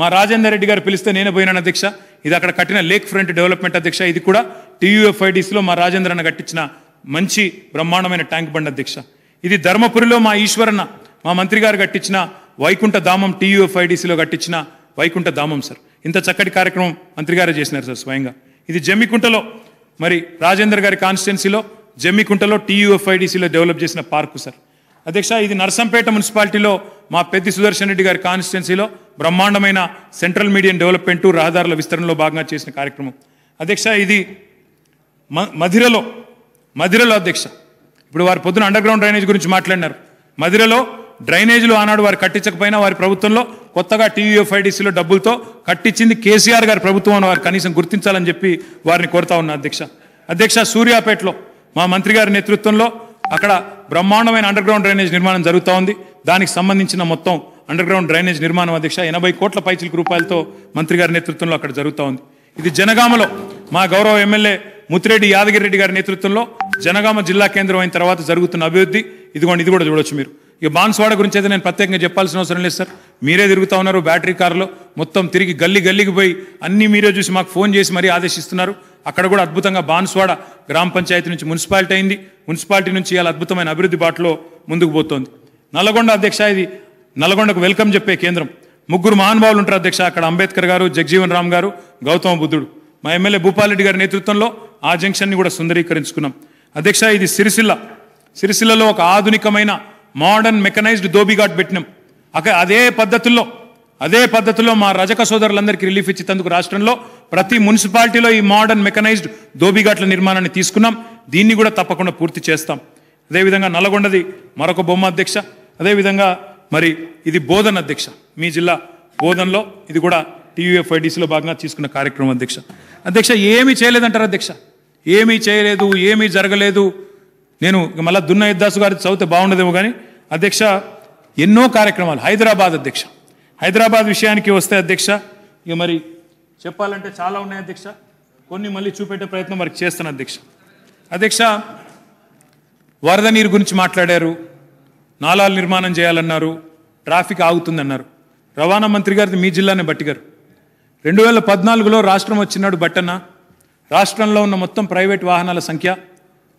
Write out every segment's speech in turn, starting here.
మా రాజేందర్ రెడ్డి గారు పిలిస్తే నేను పోయినాను అధ్యక్ష ఇది అక్కడ కట్టిన లేక్ ఫ్రంట్ డెవలప్మెంట్ అధ్యక్ష ఇది కూడా టీయూఎఫ్ఐడిస్లో మా రాజేంద్ర అన్న కట్టించిన మంచి బ్రహ్మాండమైన ట్యాంక్ బండ్ అధ్యక్ష ఇది ధర్మపురిలో మా ఈశ్వరన్న మా మంత్రి గారు కట్టించిన వైకుంఠ దామం టీయూఎఫ్ఐడిసిలో కట్టించిన వైకుంఠ దామం సార్ ఇంత చక్కటి కార్యక్రమం మంత్రి గారు చేసినారు సార్ స్వయంగా ఇది జమ్మికుంటలో మరి రాజేందర్ గారి కాన్స్టిట్యున్సీలో జమ్మికుంటలో టీయూఎఫ్ఐడిసిలో డెవలప్ చేసిన పార్కు సార్ అధ్యక్ష ఇది నర్సంపేట మున్సిపాలిటీలో మా పెద్ది సుదర్శన్ రెడ్డి గారి కాన్స్టిట్యున్సీలో బ్రహ్మాండమైన సెంట్రల్ మీడియం డెవలప్మెంటు రహదారుల విస్తరణలో భాగంగా చేసిన కార్యక్రమం అధ్యక్ష ఇది మధిరలో మధిరలో అధ్యక్ష ఇప్పుడు వారు పొద్దున అండర్ గ్రౌండ్ డ్రైనేజ్ గురించి మాట్లాడినారు మధిరలో డ్రైనేజీలు ఆనాడు వారు కట్టించకపోయినా వారి ప్రభుత్వంలో కొత్తగా టీయూఎఫ్ఐడిసిలో డబ్బులతో కట్టించింది కేసీఆర్ గారి ప్రభుత్వం అని వారు కనీసం గుర్తించాలని చెప్పి వారిని కోరుతా ఉన్నా అధ్యక్ష అధ్యక్ష సూర్యాపేటలో మా మంత్రి గారి నేతృత్వంలో అక్కడ బ్రహ్మాండమైన అండర్ గ్రౌండ్ డ్రైనేజ్ నిర్మాణం జరుగుతూ ఉంది దానికి సంబంధించిన మొత్తం అండర్ గ్రౌండ్ డ్రైనేజ్ నిర్మాణం అధ్యక్ష ఎనభై కోట్ల పైచిలకు రూపాయలతో మంత్రి గారి నేతృత్వంలో అక్కడ జరుగుతూ ఉంది ఇది జనగామలో మా గౌరవ ఎమ్మెల్యే ముత్తిరెడ్డి యాదగిరి రెడ్డి గారి నేతృత్వంలో జనగామ జిల్లా కేంద్రం అయిన తర్వాత జరుగుతున్న అభివృద్ధి ఇదిగోండి ఇది కూడా చూడొచ్చు మీరు ఇక బాన్స్వాడ గురించి అయితే నేను ప్రత్యేకంగా చెప్పాల్సిన అవసరం లేదు సార్ మీరే తిరుగుతూ ఉన్నారు బ్యాటరీ కారులో మొత్తం తిరిగి గల్లీ గల్లీకి పోయి అన్నీ మీరే చూసి మాకు ఫోన్ చేసి మరీ ఆదేశిస్తున్నారు అక్కడ కూడా అద్భుతంగా బాన్స్వాడ గ్రామ పంచాయతీ నుంచి మున్సిపాలిటీ అయింది మున్సిపాలిటీ నుంచి ఇవాళ అద్భుతమైన అభివృద్ధి బాటలో ముందుకు పోతోంది నల్గొండ అధ్యక్ష ఇది నల్గొండకు వెల్కమ్ చెప్పే కేంద్రం ముగ్గురు మహానుభావులు ఉంటారు అధ్యక్ష అక్కడ అంబేద్కర్ గారు జగ్జీవన్ రామ్ గారు గౌతమ బుద్ధుడు మా ఎమ్మెల్యే భూపాలరెడ్డి గారి నేతృత్వంలో ఆ జంక్షన్ని కూడా సుందరీకరించుకున్నాం అధ్యక్ష ఇది సిరిసిల్ల సిరిసిల్లలో ఒక ఆధునికమైన మోడర్న్ మెకనైజ్డ్ దోబిఘాట్ పెట్టినాం అక్కడ అదే పద్ధతుల్లో అదే పద్ధతిలో మా రజక సోదరులందరికీ రిలీఫ్ ఇచ్చేందుకు రాష్ట్రంలో ప్రతి మున్సిపాలిటీలో ఈ మోడర్న్ మెకనైజ్డ్ దోబిఘాట్ల నిర్మాణాన్ని తీసుకున్నాం దీన్ని కూడా తప్పకుండా పూర్తి చేస్తాం అదేవిధంగా నల్గొండది మరొక బొమ్మ అధ్యక్ష అదేవిధంగా మరి ఇది బోధన్ అధ్యక్ష మీ జిల్లా బోధన్లో ఇది కూడా టీయూఎఫ్ఐడిసిలో భాగంగా తీసుకున్న కార్యక్రమం అధ్యక్ష అధ్యక్ష ఏమీ చేయలేదంటారు అధ్యక్ష ఏమీ చేయలేదు ఏమీ జరగలేదు నేను మళ్ళీ దున్న యుద్దాసు గారి చదివితే బాగుండదేమో కానీ అధ్యక్ష ఎన్నో కార్యక్రమాలు హైదరాబాద్ అధ్యక్ష హైదరాబాద్ విషయానికి వస్తే అధ్యక్ష ఇక మరి చెప్పాలంటే చాలా ఉన్నాయి అధ్యక్ష కొన్ని మళ్ళీ చూపెట్టే ప్రయత్నం మరి చేస్తాను అధ్యక్ష అధ్యక్ష వరద నీరు గురించి మాట్లాడారు నాలాలు నిర్మాణం చేయాలన్నారు ట్రాఫిక్ ఆగుతుందన్నారు రవాణా మంత్రి గారిది మీ జిల్లానే బట్టిగారు రెండు వేల పద్నాలుగులో రాష్ట్రం వచ్చినాడు బట్టన్న రాష్ట్రంలో ఉన్న మొత్తం ప్రైవేట్ వాహనాల సంఖ్య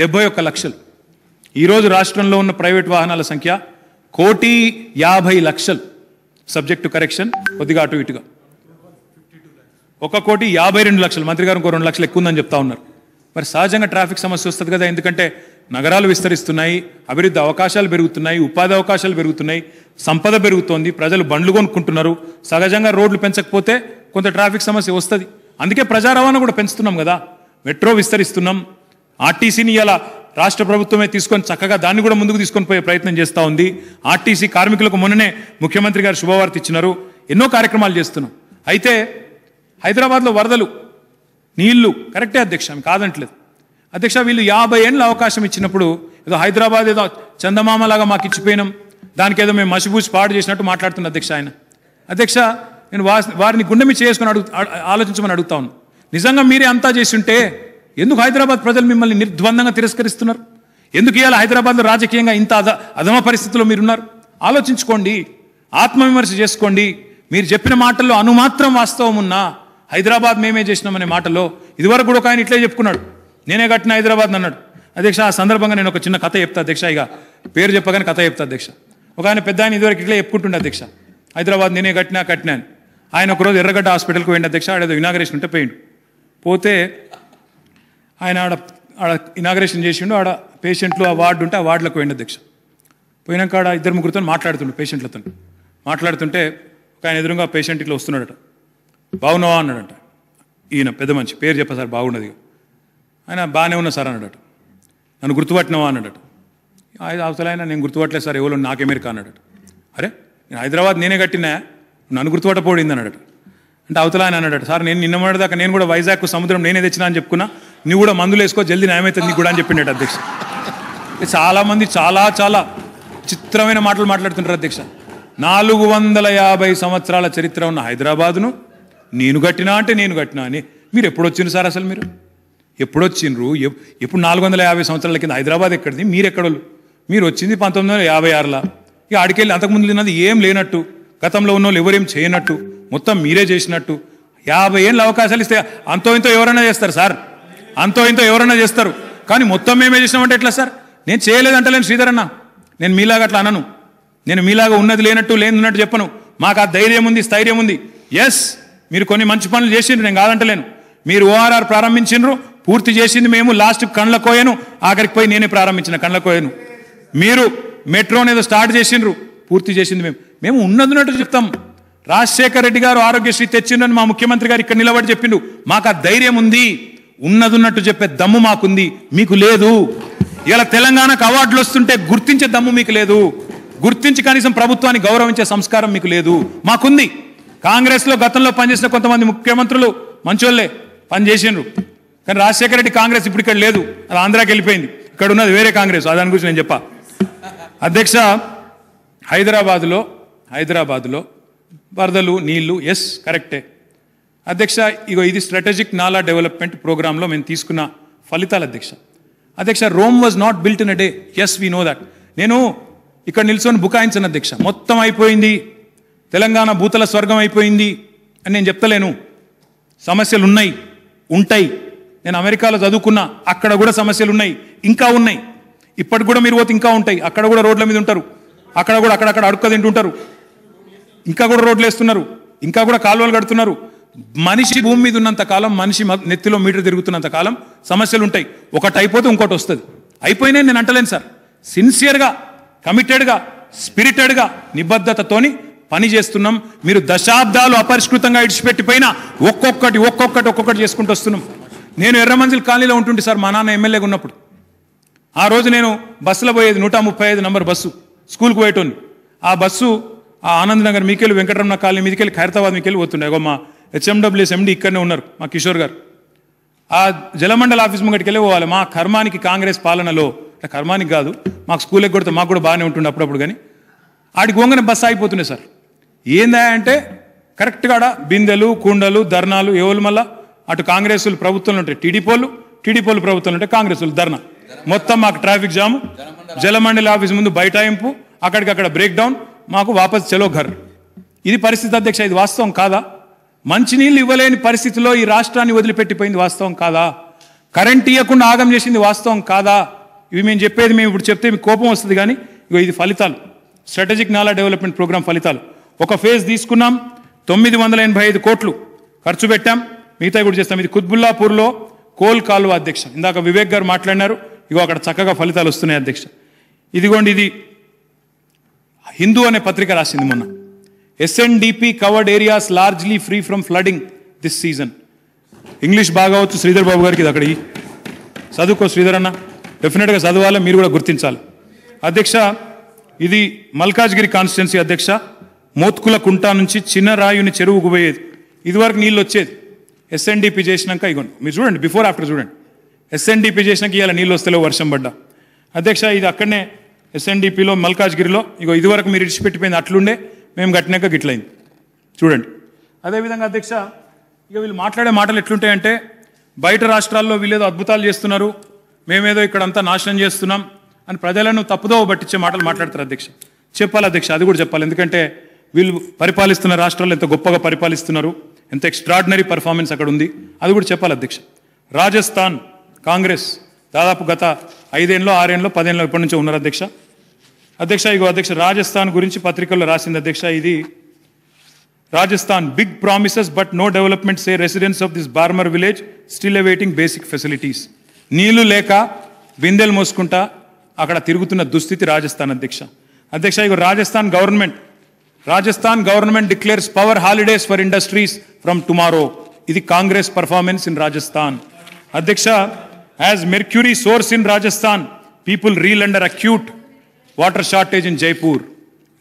డెబ్బై ఒక్క లక్షలు ఈరోజు రాష్ట్రంలో ఉన్న ప్రైవేట్ వాహనాల సంఖ్య కోటి యాభై లక్షలు సబ్జెక్ట్ టు కరెక్షన్ కొద్దిగా అటు ఇటుగా ఒక కోటి యాభై రెండు లక్షలు మంత్రి గారు ఇంకో రెండు లక్షలు ఎక్కువ ఉందని చెప్తా ఉన్నారు మరి సహజంగా ట్రాఫిక్ సమస్య వస్తుంది కదా ఎందుకంటే నగరాలు విస్తరిస్తున్నాయి అభివృద్ధి అవకాశాలు పెరుగుతున్నాయి ఉపాధి అవకాశాలు పెరుగుతున్నాయి సంపద పెరుగుతోంది ప్రజలు బండ్లు కొనుక్కుంటున్నారు సహజంగా రోడ్లు పెంచకపోతే కొంత ట్రాఫిక్ సమస్య వస్తుంది అందుకే ప్రజా రవాణా కూడా పెంచుతున్నాం కదా మెట్రో విస్తరిస్తున్నాం ఆర్టీసీని ఇలా రాష్ట్ర ప్రభుత్వమే తీసుకొని చక్కగా దాన్ని కూడా ముందుకు తీసుకొని పోయే ప్రయత్నం చేస్తూ ఉంది ఆర్టీసీ కార్మికులకు మొన్ననే ముఖ్యమంత్రి గారు శుభవార్త ఇచ్చినారు ఎన్నో కార్యక్రమాలు చేస్తున్నాం అయితే హైదరాబాద్లో వరదలు నీళ్లు కరెక్టే అధ్యక్ష కాదంటలేదు అధ్యక్ష వీళ్ళు యాభై ఏళ్ళ అవకాశం ఇచ్చినప్పుడు ఏదో హైదరాబాద్ ఏదో చందమామలాగా మాకు ఇచ్చిపోయినాం దానికేదో మేము మసిపూసి పాడు చేసినట్టు మాట్లాడుతున్న అధ్యక్ష ఆయన అధ్యక్ష నేను వారిని గుండె చేసుకుని అడుగు ఆలోచించమని అడుగుతా ఉన్నాను నిజంగా మీరే అంతా చేసి ఉంటే ఎందుకు హైదరాబాద్ ప్రజలు మిమ్మల్ని నిర్ద్వందంగా తిరస్కరిస్తున్నారు ఎందుకు ఇవాళ హైదరాబాద్లో రాజకీయంగా ఇంత అధ అధమ పరిస్థితుల్లో మీరున్నారు ఆలోచించుకోండి ఆత్మవిమర్శ చేసుకోండి మీరు చెప్పిన మాటల్లో అనుమాత్రం వాస్తవం ఉన్నా హైదరాబాద్ మేమే చేసినామనే మాటలో ఇదివరకు కూడా ఒక ఆయన ఇట్లే చెప్పుకున్నాడు నేనే కట్టిన హైదరాబాద్ అన్నాడు అధ్యక్ష ఆ సందర్భంగా నేను ఒక చిన్న కథ చెప్తా అధ్యక్ష ఇక పేరు చెప్పగానే కథ చెప్తా అధ్యక్ష ఒక ఆయన పెద్ద ఆయన ఇదివరకు ఇట్లే చెప్పుకుంటుండే అధ్యక్ష హైదరాబాద్ నేనే కట్టినా కట్టినాను ఆయన ఒకరోజు ఎర్రగడ్డ హాస్పిటల్కి పోయిండు అధ్యక్ష ఆడేదో ఇనాగరేషన్ ఉంటే పోయిండు పోతే ఆయన ఆడ ఆడ ఇనాగ్రేషన్ చేసిండు ఆడ పేషెంట్లు ఆ వార్డు ఉంటే ఆ వార్డులకు పోయిండు అధ్యక్ష పోయినాక ఆడ ఇద్దరు ముగ్గురితో మాట్లాడుతుండు పేషెంట్లతో మాట్లాడుతుంటే ఒక ఆయన ఎదురుగా పేషెంట్ ఇట్లా వస్తున్నాడట బాగున్నావా అన్నాడట ఈయన పెద్ద మనిషి పేరు చెప్ప సార్ బాగున్నది ఆయన బాగానే ఉన్నా సార్ అన్నాడట నన్ను గుర్తుపట్టినావా అన్నాడట అవతల ఆయన నేను గుర్తుపట్టలేదు సార్ ఎవరు నాకేమేరిక అన్నాడట అరే నేను హైదరాబాద్ నేనే కట్టినా నన్ను గుర్తుపట్టపోయింది అన్నాడట అంటే అవతల ఆయన అన్నాడట సార్ నేను నిన్న మాట దాకా నేను కూడా వైజాగ్ సముద్రం నేనే తెచ్చినా అని చెప్పుకున్నా నువ్వు కూడా మందులు వేసుకో జల్దీ న్యాయమైతుంది నీకు కూడా అని చెప్పిండట అధ్యక్ష చాలామంది చాలా చాలా చిత్రమైన మాటలు మాట్లాడుతుంటారు అధ్యక్ష నాలుగు వందల యాభై సంవత్సరాల చరిత్ర ఉన్న హైదరాబాదును నేను కట్టినా అంటే నేను కట్టినా అని మీరు ఎప్పుడు వచ్చిండ్రు సార్ అసలు మీరు ఎప్పుడొచ్చినరు ఎప్పుడు నాలుగు వందల యాభై సంవత్సరాల కింద హైదరాబాద్ ఎక్కడిది మీరు ఎక్కడోళ్ళు మీరు వచ్చింది పంతొమ్మిది వందల యాభై ఆరులో ఇక ఆడికెళ్ళి అంతకుముందు తిన్నది ఏం లేనట్టు గతంలో ఉన్న వాళ్ళు ఎవరేం చేయనట్టు మొత్తం మీరే చేసినట్టు యాభై ఏళ్ళ అవకాశాలు ఇస్తే అంతో ఇంతో ఎవరైనా చేస్తారు సార్ అంతో ఇంతో ఎవరన్నా చేస్తారు కానీ మొత్తం మేమే చేసినామంటే ఎట్లా సార్ నేను చేయలేదంటలేను శ్రీధర్ అన్న నేను మీలాగా అట్లా అనను నేను మీలాగా ఉన్నది లేనట్టు లేనున్నట్టు చెప్పను మాకు ఆ ధైర్యం ఉంది స్థైర్యం ఉంది ఎస్ మీరు కొన్ని మంచి పనులు చేసిండ్రు నేను కాదంటలేను మీరు ఓఆర్ఆర్ ప్రారంభించిండ్రు పూర్తి చేసింది మేము లాస్ట్ కండ్ల కోయను ఆఖరికి పోయి నేనే ప్రారంభించిన కండ్ల కోయను మీరు మెట్రో అనేది స్టార్ట్ చేసిండ్రు పూర్తి చేసింది మేము మేము ఉన్నదినట్టు చెప్తాం రాజశేఖర రెడ్డి గారు ఆరోగ్యశ్రీ తెచ్చిండ్రని మా ముఖ్యమంత్రి గారు ఇక్కడ నిలబడి చెప్పిండు మాకు ఆ ధైర్యం ఉంది ఉన్నది ఉన్నట్టు చెప్పే దమ్ము మాకుంది మీకు లేదు ఇలా తెలంగాణకు అవార్డులు వస్తుంటే గుర్తించే దమ్ము మీకు లేదు గుర్తించి కనీసం ప్రభుత్వాన్ని గౌరవించే సంస్కారం మీకు లేదు మాకుంది కాంగ్రెస్లో గతంలో పనిచేసిన కొంతమంది ముఖ్యమంత్రులు మంచోళ్ళే పనిచేసినారు కానీ రాజశేఖర రెడ్డి కాంగ్రెస్ ఇప్పుడు ఇక్కడ లేదు అది ఆంధ్రాకి వెళ్ళిపోయింది ఇక్కడ ఉన్నది వేరే కాంగ్రెస్ దాని గురించి నేను చెప్పా అధ్యక్ష హైదరాబాదులో హైదరాబాదులో వరదలు నీళ్లు ఎస్ కరెక్టే అధ్యక్ష ఇగో ఇది స్ట్రాటజిక్ నాలా డెవలప్మెంట్ ప్రోగ్రాంలో మేము తీసుకున్న ఫలితాలు అధ్యక్ష అధ్యక్ష Rome was not built in a day yes we know that నేను ఇక్కడ నిల్చొని బుకాయించను అధ్యక్ష మొత్తం అయిపోయింది తెలంగాణ భూతల స్వర్గం అయిపోయింది అని నేను చెప్తలేను సమస్యలు ఉన్నాయి ఉంటాయి నేను అమెరికాలో చదువుకున్నా అక్కడ కూడా సమస్యలు ఉన్నాయి ఇంకా ఉన్నాయి ఇప్పటికి కూడా మీరు పోతే ఇంకా ఉంటాయి అక్కడ కూడా రోడ్ల మీద ఉంటారు అక్కడ కూడా అక్కడక్కడ అడుక్క తింటుంటారు ఇంకా కూడా రోడ్లు వేస్తున్నారు ఇంకా కూడా కాలువలు కడుతున్నారు మనిషి భూమి మీద ఉన్నంత కాలం మనిషి నెత్తిలో మీటర్ తిరుగుతున్నంత కాలం సమస్యలు ఉంటాయి ఒకటి అయిపోతే ఇంకోటి వస్తుంది అయిపోయినాయి నేను అంటలేను సార్ సిన్సియర్గా కమిటెడ్గా స్పిరిటెడ్గా నిబద్ధతతోని పని చేస్తున్నాం మీరు దశాబ్దాలు అపరిష్కృతంగా ఇడిచిపెట్టిపోయినా ఒక్కొక్కటి ఒక్కొక్కటి ఒక్కొక్కటి చేసుకుంటూ వస్తున్నాం నేను ఎర్ర మంజిల్ కాలనీలో ఉంటుండే సార్ మా నాన్న ఎమ్మెల్యేగా ఉన్నప్పుడు ఆ రోజు నేను బస్సులో పోయేది నూట ముప్పై ఐదు నంబర్ బస్సు స్కూల్కి పోయేటోని ఆ బస్సు ఆ ఆనంద్ నగర్ మీకెళ్ళి వెంకటరమణ కాలనీ మీదకెళ్ళి ఖైరతాబాద్ మీకెళ్ళి పోతుండే మా హెచ్ఎండబ్ల్యూఎస్ ఎండి ఇక్కడనే ఉన్నారు మా కిషోర్ గారు ఆ జలమండల ఆఫీస్ ముంగటికి వెళ్ళి పోవాలి మా కర్మానికి కాంగ్రెస్ పాలనలో కర్మానికి కాదు మాకు స్కూల్కి కొడితే మాకు కూడా బాగానే ఉంటుండే అప్పుడప్పుడు కానీ ఆడికి వంగనే బస్సు ఆగిపోతుండే సార్ ఏందా అంటే కరెక్ట్గా ఆడ బిందెలు కుండలు ధర్నాలు ఎవరు మళ్ళా అటు కాంగ్రెస్లు ప్రభుత్వంలో ఉంటాయి టీడీపోలు టీడీపోలు ప్రభుత్వంలో ఉంటాయి కాంగ్రెస్లు ధర్నా మొత్తం మాకు ట్రాఫిక్ జాము జలమండలి ఆఫీస్ ముందు అక్కడికి అక్కడ బ్రేక్ డౌన్ మాకు వాపస్ చెలో ఘర్ ఇది పరిస్థితి అధ్యక్ష ఇది వాస్తవం కాదా మంచినీళ్ళు ఇవ్వలేని పరిస్థితిలో ఈ రాష్ట్రాన్ని వదిలిపెట్టిపోయింది వాస్తవం కాదా కరెంట్ ఇవ్వకుండా ఆగం చేసింది వాస్తవం కాదా ఇవి మేము చెప్పేది మేము ఇప్పుడు చెప్తే మీకు కోపం వస్తుంది కానీ ఇగో ఇది ఫలితాలు స్ట్రాటజిక్ నాలా డెవలప్మెంట్ ప్రోగ్రామ్ ఫలితాలు ఒక ఫేజ్ తీసుకున్నాం తొమ్మిది వందల ఎనభై ఐదు కోట్లు ఖర్చు పెట్టాం మిగతా కూడా చేస్తాం ఇది కుత్బుల్లాపూర్లో కోల్ కాలువ అధ్యక్ష ఇందాక వివేక్ గారు మాట్లాడినారు ఇగో అక్కడ చక్కగా ఫలితాలు వస్తున్నాయి అధ్యక్ష ఇదిగోండి ఇది హిందూ అనే పత్రిక రాసింది మొన్న SNDP covered areas largely free from flooding this season English బాగా వచ్చు శ్రీధర్ బాబు గారికి ఇది అక్కడ చదువుకో శ్రీధర్ అన్న డెఫినెట్గా చదవాలి మీరు కూడా గుర్తించాలి అధ్యక్ష ఇది మల్కాజ్గిరి కాన్స్టిట్యున్సీ అధ్యక్ష మోత్కుల కుంట నుంచి చిన్న రాయుని చెరువుకు పోయేది ఇదివరకు నీళ్ళు వచ్చేది ఎస్ఎన్డిపి చేసినాక ఇగోండి మీరు చూడండి బిఫోర్ ఆఫ్టర్ చూడండి ఎస్ఎన్డిపి చేసినాక ఇవాళ నీళ్ళు వస్తేలో వర్షం పడ్డా అధ్యక్ష ఇది అక్కడనే ఎస్ఎన్డిపిలో మల్కాజ్గిరిలో ఇగో ఇదివరకు మీరు ఇడిచిపెట్టిపోయింది అట్లుండే మేము కట్టినాక గిట్లయింది చూడండి అదేవిధంగా అధ్యక్ష ఇక వీళ్ళు మాట్లాడే మాటలు ఎట్లుంటాయంటే బయట రాష్ట్రాల్లో వీళ్ళేదో అద్భుతాలు చేస్తున్నారు మేమేదో అంతా నాశనం చేస్తున్నాం అని ప్రజలను తప్పుదోవ పట్టించే మాటలు మాట్లాడతారు అధ్యక్ష చెప్పాలి అధ్యక్ష అది కూడా చెప్పాలి ఎందుకంటే వీళ్ళు పరిపాలిస్తున్న రాష్ట్రాలు ఎంత గొప్పగా పరిపాలిస్తున్నారు ఎంత ఎక్స్ట్రాడినరీ పర్ఫార్మెన్స్ అక్కడ ఉంది అది కూడా చెప్పాలి అధ్యక్ష రాజస్థాన్ కాంగ్రెస్ దాదాపు గత ఐదేళ్ళలో ఆరేళ్ళలో పదేళ్ళలో ఇప్పటి నుంచో ఉన్నారు అధ్యక్ష అధ్యక్ష ఇగో అధ్యక్ష రాజస్థాన్ గురించి పత్రికల్లో రాసింది అధ్యక్ష ఇది Rajasthan big promises but no development say residents of this Barmer village still awaiting basic facilities నీళ్లు లేక బిందెలు మోసుకుంటా అక్కడ తిరుగుతున్న దుస్థితి రాజస్థాన్ అధ్యక్ష అధ్యక్ష ఇగో Rajasthan government Rajasthan government declares power holidays for industries from tomorrow ఇది కాంగ్రెస్ పర్ఫార్మెన్స్ ఇన్ రాజస్థాన్ అధ్యక్ష as mercury soars in Rajasthan people reel under acute water shortage in Jaipur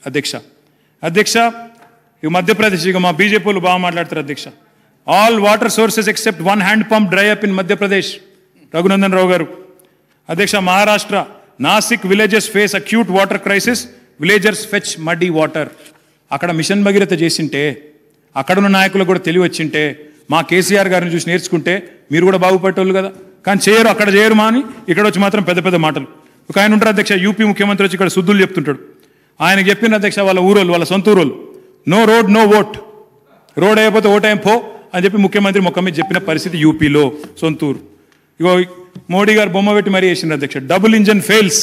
అధ్యక్ష అధ్యక్ష ఈ మధ్యప్రదేశ్ ఇక మా బీజేపీ వాళ్ళు బాగా మాట్లాడతారు అధ్యక్ష all water sources except one hand pump dry up in Madhya Pradesh Raghunandan Rao garu అధ్యక్ష Maharashtra Nashik villages face acute water crisis villagers fetch muddy water అక్కడ మిషన్ భగీరథ చేసింటే అక్కడున్న నాయకులకు కూడా తెలివి వచ్చింటే మా కేసీఆర్ గారిని చూసి నేర్చుకుంటే మీరు కూడా బాగుపడేటోళ్ళు కదా కానీ చేయరు అక్కడ చేయరు మా అని ఇక్కడ వచ్చి మాత్రం పెద్ద పెద్ద మాటలు ఒక ఆయన ఉంటారు అధ్యక్ష యూపీ ముఖ్యమంత్రి వచ్చి ఇక్కడ శుద్ధులు చెప్తుంటాడు ఆయన చెప్పిన అధ్యక్ష వాళ్ళ ఊరోళ్ళు వాళ్ళ సొంత ఊరోళ్ళు no road no vote road అయిపోతే ఓటేం పో అని చెప్పి ముఖ్యమంత్రి ముఖం మీద చెప్పిన పరిస్థితి యూపీలో సొంతూరు ఇగో మోడీ గారు బొమ్మ పెట్టి మరీ వేసిన అధ్యక్ష double engine fails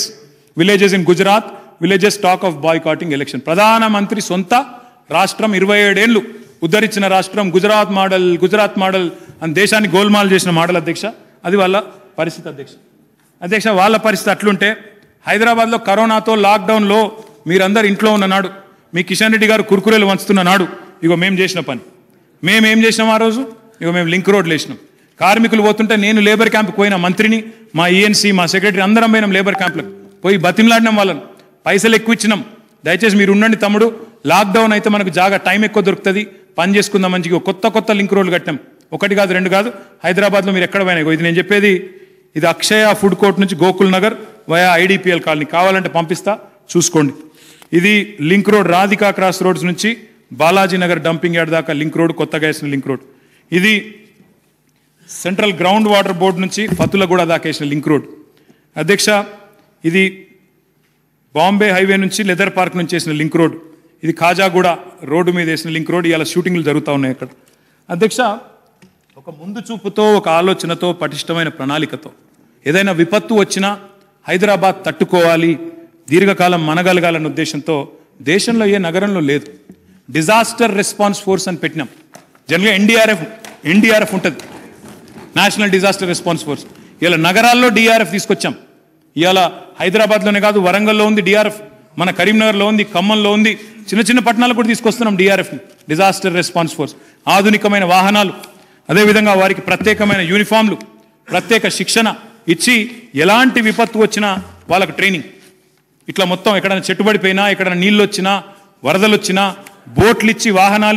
villages in Gujarat villages talk of boycotting election ప్రధానమంత్రి సొంత రాష్ట్రం ఇరవై ఏడేళ్లు ఉద్ధరించిన రాష్ట్రం గుజరాత్ మోడల్ గుజరాత్ మోడల్ అని దేశాన్ని గోల్మాల్ చేసిన మోడల్ అధ్యక్ష అది వాళ్ళ పరిస్థితి అధ్యక్ష అధ్యక్ష వాళ్ళ పరిస్థితి అట్లుంటే హైదరాబాద్లో కరోనాతో లాక్డౌన్లో మీరందరు ఇంట్లో ఉన్ననాడు మీ కిషన్ రెడ్డి గారు కురుకురేలు వంచుతున్న నాడు ఇగో మేము చేసిన పని మేము ఏం చేసినాం ఆ రోజు ఇగో మేము లింక్ రోడ్లు వేసినాం కార్మికులు పోతుంటే నేను లేబర్ క్యాంప్కి పోయిన మంత్రిని మా ఈఎన్సీ e మా సెక్రటరీ అందరం పోయినాం లేబర్ క్యాంప్లకు పోయి బతిమలాడినాం వాళ్ళను పైసలు ఎక్కువ ఇచ్చినాం దయచేసి మీరు ఉండండి తమ్ముడు లాక్డౌన్ అయితే మనకు జాగా టైం ఎక్కువ దొరుకుతుంది పని చేసుకుందాం మంచిగా కొత్త కొత్త లింక్ రోడ్లు కట్టాం ఒకటి కాదు రెండు కాదు హైదరాబాద్లో మీరు ఎక్కడ పోయినా ఇది నేను చెప్పేది ఇది అక్షయ ఫుడ్ కోర్ట్ నుంచి Gokul Nagar via IDPL colony కావాలంటే పంపిస్తా చూసుకోండి ఇది link road Radhika cross roads నుంచి బాలాజీ నగర్ డంపింగ్ యార్డ్ దాకా లింక్ రోడ్ కొత్తగా వేసిన లింక్ రోడ్ ఇది సెంట్రల్ గ్రౌండ్ వాటర్ బోర్డు నుంచి ఫతులగూడ దాకా వేసిన లింక్ రోడ్ అధ్యక్ష ఇది బాంబే హైవే నుంచి లెదర్ పార్క్ నుంచి వేసిన లింక్ రోడ్ ఇది ఖాజాగూడ రోడ్డు మీద వేసిన లింక్ రోడ్ ఇలా షూటింగ్లు జరుగుతూ ఉన్నాయి అక్కడ అధ్యక్ష ఒక ముందు చూపుతో ఒక ఆలోచనతో పటిష్టమైన ప్రణాళికతో ఏదైనా విపత్తు వచ్చినా హైదరాబాద్ తట్టుకోవాలి దీర్ఘకాలం మనగలగాలన్న ఉద్దేశంతో దేశంలో ఏ నగరంలో లేదు డిజాస్టర్ రెస్పాన్స్ ఫోర్స్ అని పెట్టినాం జనరల్గా ఎన్డీఆర్ఎఫ్ ఎన్డీఆర్ఎఫ్ ఉంటుంది నేషనల్ డిజాస్టర్ రెస్పాన్స్ ఫోర్స్ ఇలా నగరాల్లో డిఆర్ఎఫ్ తీసుకొచ్చాం ఇవాళ హైదరాబాద్లోనే కాదు వరంగల్లో ఉంది డిఆర్ఎఫ్ మన కరీంనగర్లో ఉంది ఖమ్మంలో ఉంది చిన్న చిన్న పట్టణాలు కూడా తీసుకొస్తున్నాం డిఆర్ఎఫ్ని డిజాస్టర్ రెస్పాన్స్ ఫోర్స్ ఆధునికమైన వాహనాలు అదేవిధంగా వారికి ప్రత్యేకమైన యూనిఫామ్లు ప్రత్యేక శిక్షణ ఇచ్చి ఎలాంటి విపత్తు వచ్చినా వాళ్ళకు ట్రైనింగ్ ఇట్లా మొత్తం ఎక్కడైనా చెట్టుబడిపోయినా ఎక్కడైనా నీళ్ళు వచ్చినా వరదలు వచ్చినా బోట్లు ఇచ్చి వాహనాలు